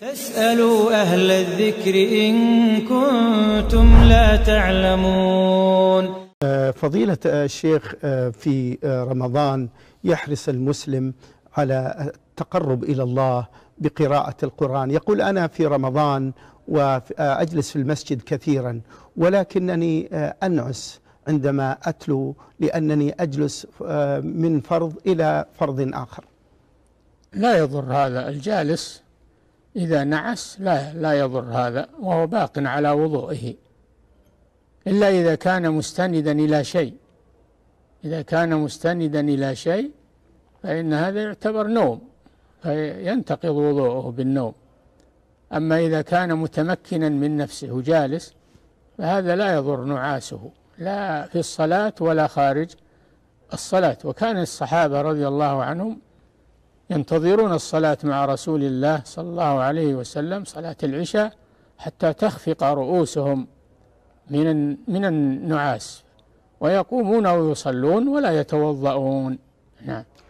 فاسألوا أهل الذكر إن كنتم لا تعلمون آه، فضيلة آه، الشيخ آه، في رمضان يحرص المسلم على التقرب إلى الله بقراءة القرآن يقول أنا في رمضان وأجلس في المسجد كثيرا ولكنني أنعس عندما أتلو لأنني أجلس من فرض إلى فرض آخر لا يضر هذا الجالس إذا نعس لا لا يضر هذا وهو باق على وضوئه إلا إذا كان مستندا إلى شيء إذا كان مستندا إلى شيء فإن هذا يعتبر نوم فينتقض وضوءه بالنوم أما إذا كان متمكنا من نفسه جالس فهذا لا يضر نعاسه لا في الصلاة ولا خارج الصلاة وكان الصحابة رضي الله عنهم ينتظرون الصلاة مع رسول الله صلى الله عليه وسلم صلاة العشاء حتى تخفق رؤوسهم من من النعاس ويقومون ويصلون ولا يتوضؤون نعم